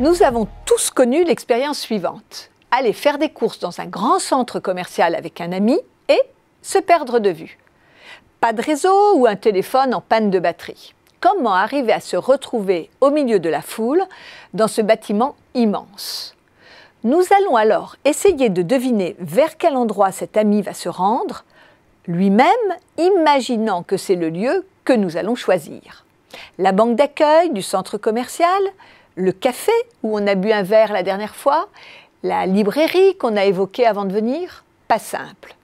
Nous avons tous connu l'expérience suivante. Aller faire des courses dans un grand centre commercial avec un ami et se perdre de vue. Pas de réseau ou un téléphone en panne de batterie. Comment arriver à se retrouver au milieu de la foule dans ce bâtiment immense Nous allons alors essayer de deviner vers quel endroit cet ami va se rendre, lui-même imaginant que c'est le lieu que nous allons choisir. La banque d'accueil du centre commercial, le café où on a bu un verre la dernière fois, la librairie qu'on a évoquée avant de venir, pas simple.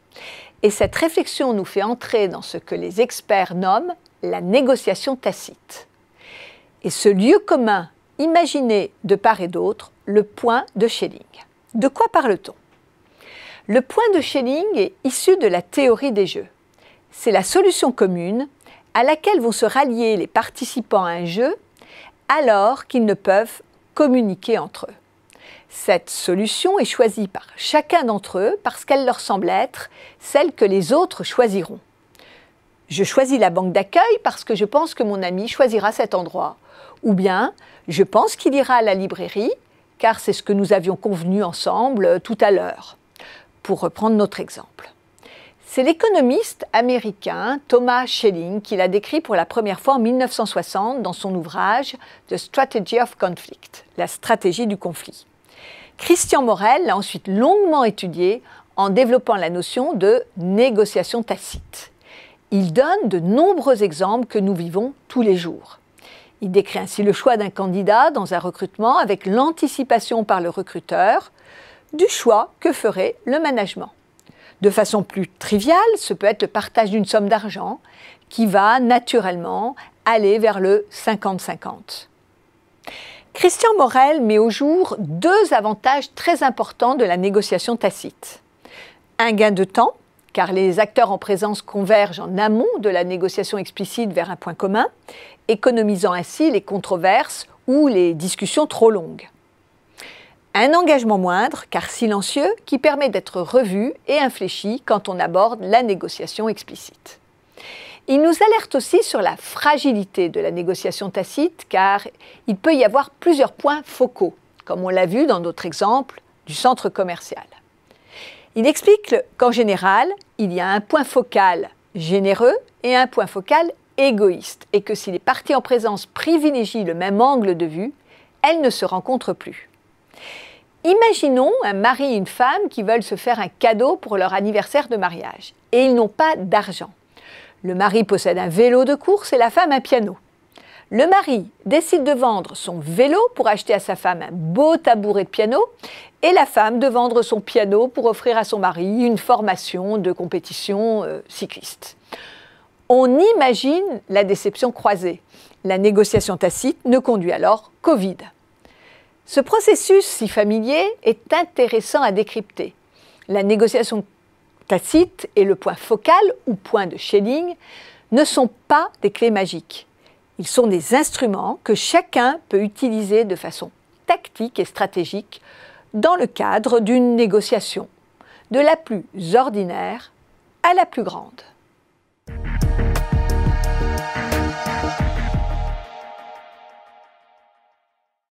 Et cette réflexion nous fait entrer dans ce que les experts nomment la négociation tacite. Et ce lieu commun, imaginé de part et d'autre, le point de Schelling. De quoi parle-t-on Le point de Schelling est issu de la théorie des jeux. C'est la solution commune à laquelle vont se rallier les participants à un jeu alors qu'ils ne peuvent communiquer entre eux. Cette solution est choisie par chacun d'entre eux parce qu'elle leur semble être celle que les autres choisiront. Je choisis la banque d'accueil parce que je pense que mon ami choisira cet endroit. Ou bien, je pense qu'il ira à la librairie, car c'est ce que nous avions convenu ensemble euh, tout à l'heure. Pour reprendre notre exemple. C'est l'économiste américain Thomas Schelling qui l'a décrit pour la première fois en 1960 dans son ouvrage The Strategy of Conflict, la stratégie du conflit. Christian Morel l'a ensuite longuement étudié en développant la notion de négociation tacite. Il donne de nombreux exemples que nous vivons tous les jours. Il décrit ainsi le choix d'un candidat dans un recrutement avec l'anticipation par le recruteur du choix que ferait le management. De façon plus triviale, ce peut être le partage d'une somme d'argent qui va naturellement aller vers le 50-50. Christian Morel met au jour deux avantages très importants de la négociation tacite. Un gain de temps, car les acteurs en présence convergent en amont de la négociation explicite vers un point commun, économisant ainsi les controverses ou les discussions trop longues. Un engagement moindre, car silencieux, qui permet d'être revu et infléchi quand on aborde la négociation explicite. Il nous alerte aussi sur la fragilité de la négociation tacite, car il peut y avoir plusieurs points focaux, comme on l'a vu dans notre exemple du centre commercial. Il explique qu'en général, il y a un point focal généreux et un point focal égoïste, et que si les parties en présence privilégient le même angle de vue, elles ne se rencontrent plus. Imaginons un mari et une femme qui veulent se faire un cadeau pour leur anniversaire de mariage et ils n'ont pas d'argent. Le mari possède un vélo de course et la femme un piano. Le mari décide de vendre son vélo pour acheter à sa femme un beau tabouret de piano et la femme de vendre son piano pour offrir à son mari une formation de compétition euh, cycliste. On imagine la déception croisée. La négociation tacite ne conduit alors qu'au vide. Ce processus si familier est intéressant à décrypter. La négociation tacite et le point focal ou point de Schelling ne sont pas des clés magiques. Ils sont des instruments que chacun peut utiliser de façon tactique et stratégique dans le cadre d'une négociation, de la plus ordinaire à la plus grande.